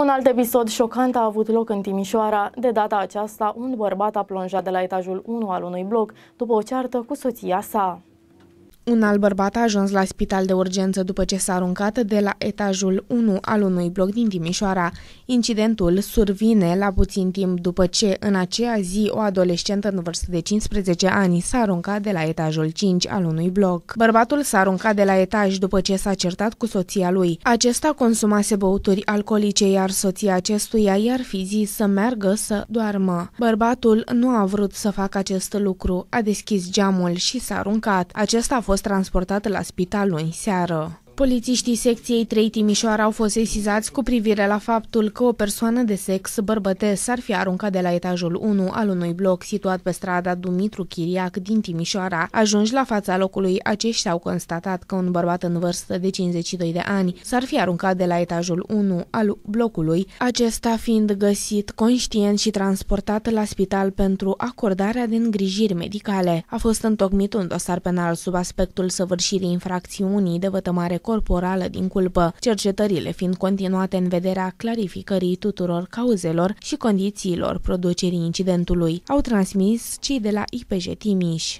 Un alt episod șocant a avut loc în Timișoara. De data aceasta, un bărbat a plonjat de la etajul 1 al unui bloc după o ceartă cu soția sa. Un alt bărbat a ajuns la spital de urgență după ce s-a aruncat de la etajul 1 al unui bloc din Timișoara. Incidentul survine la puțin timp după ce în aceea zi o adolescentă în vârstă de 15 ani s-a aruncat de la etajul 5 al unui bloc. Bărbatul s-a aruncat de la etaj după ce s-a certat cu soția lui. Acesta consumase băuturi alcoolice, iar soția acestuia i-ar fi zis să meargă să doarmă. Bărbatul nu a vrut să facă acest lucru, a deschis geamul și s-a aruncat. Acesta a fost fost transportată la spital luni seară. Polițiștii secției 3 Timișoara au fost sesizați cu privire la faptul că o persoană de sex bărbătesc s-ar fi aruncat de la etajul 1 al unui bloc situat pe strada Dumitru Chiriac din Timișoara. Ajungi la fața locului, aceștia au constatat că un bărbat în vârstă de 52 de ani s-ar fi aruncat de la etajul 1 al blocului, acesta fiind găsit conștient și transportat la spital pentru acordarea de îngrijiri medicale. A fost întocmit un dosar penal sub aspectul săvârșirii infracțiunii de vătămare corporală din culpă, cercetările fiind continuate în vederea clarificării tuturor cauzelor și condițiilor producerii incidentului, au transmis cei de la IPJ Timiș.